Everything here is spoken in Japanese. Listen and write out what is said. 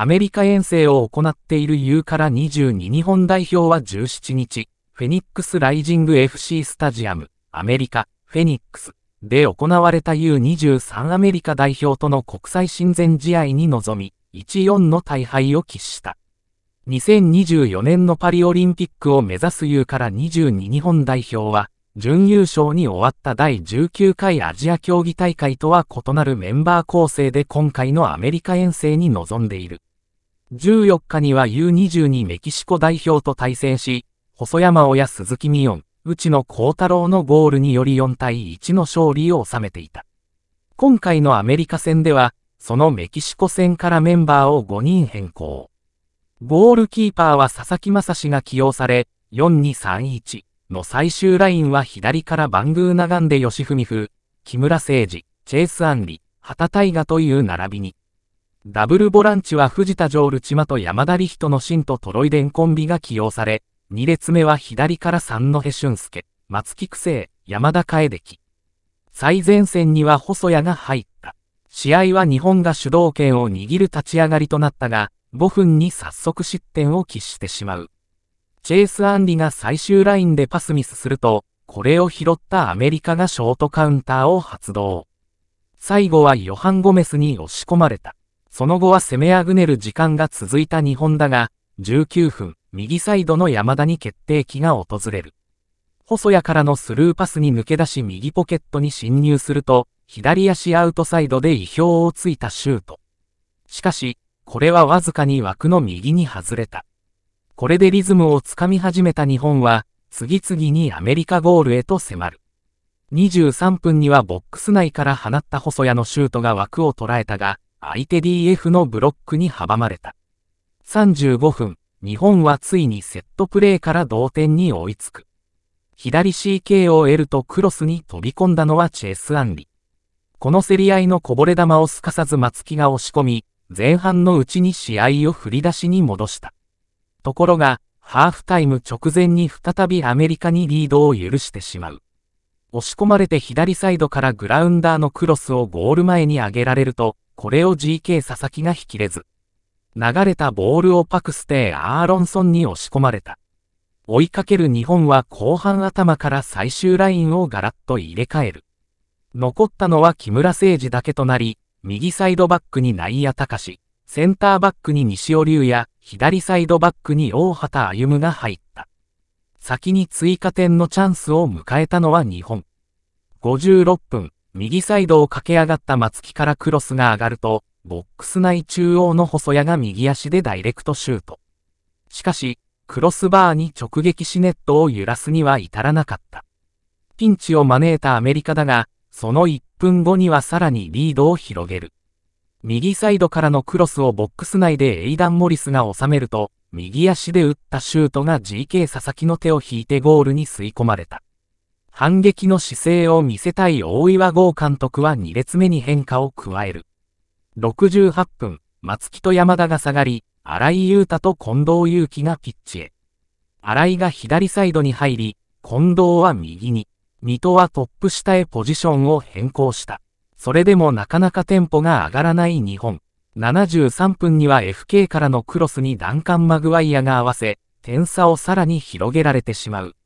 アメリカ遠征を行っている U から22日本代表は17日、フェニックスライジング FC スタジアム、アメリカ、フェニックスで行われた U23 アメリカ代表との国際親善試合に臨み、1-4の大敗を喫した。2024年のパリオリンピックを目指す U から22日本代表は、準優勝に終わった第19回アジア競技大会とは異なるメンバー構成で今回のアメリカ遠征に臨んでいる。14日には U22 メキシコ代表と対戦し、細山親鈴木美音、内野幸太郎のゴールにより4対1の勝利を収めていた。今回のアメリカ戦では、そのメキシコ戦からメンバーを5人変更。ゴールキーパーは佐々木正史が起用され、4231の最終ラインは左からバングーナガンデ・木村誠二、チェイス・アンリ、畑大河という並びに。ダブルボランチは藤田ジョールチマと山田理人のシンとトロイデンコンビが起用され、2列目は左から三戸俊介、松木久生、山田楓樹。最前線には細谷が入った。試合は日本が主導権を握る立ち上がりとなったが、5分に早速失点を喫してしまう。チェイス・アンリが最終ラインでパスミスすると、これを拾ったアメリカがショートカウンターを発動。最後はヨハン・ゴメスに押し込まれた。その後は攻めあぐねる時間が続いた日本だが、19分、右サイドの山田に決定機が訪れる。細谷からのスルーパスに抜け出し右ポケットに侵入すると、左足アウトサイドで意表をついたシュート。しかし、これはわずかに枠の右に外れた。これでリズムをつかみ始めた日本は、次々にアメリカゴールへと迫る。23分にはボックス内から放った細谷のシュートが枠を捉えたが、相手 DF のブロックに阻まれた。35分、日本はついにセットプレーから同点に追いつく。左 c k を得るとクロスに飛び込んだのはチェス・アンリ。この競り合いのこぼれ球をすかさず松木が押し込み、前半のうちに試合を振り出しに戻した。ところが、ハーフタイム直前に再びアメリカにリードを許してしまう。押し込まれて左サイドからグラウンダーのクロスをゴール前に上げられると、これを GK 佐々木が引きれず、流れたボールをパクステー・アーロンソンに押し込まれた。追いかける日本は後半頭から最終ラインをガラッと入れ替える。残ったのは木村誠二だけとなり、右サイドバックに内野隆し、センターバックに西尾龍や、左サイドバックに大畑歩が入った。先に追加点のチャンスを迎えたのは日本。56分、右サイドを駆け上がった松木からクロスが上がると、ボックス内中央の細谷が右足でダイレクトシュート。しかし、クロスバーに直撃しネットを揺らすには至らなかった。ピンチを招いたアメリカだが、その1分後にはさらにリードを広げる。右サイドからのクロスをボックス内でエイダン・モリスが収めると、右足で打ったシュートが GK 佐々木の手を引いてゴールに吸い込まれた。反撃の姿勢を見せたい大岩剛監督は2列目に変化を加える。68分、松木と山田が下がり、荒井優太と近藤祐樹がピッチへ。荒井が左サイドに入り、近藤は右に。水戸はトップ下へポジションを変更した。それでもなかなかテンポが上がらない日本。73分には FK からのクロスにダンカン・マグワイアが合わせ、点差をさらに広げられてしまう。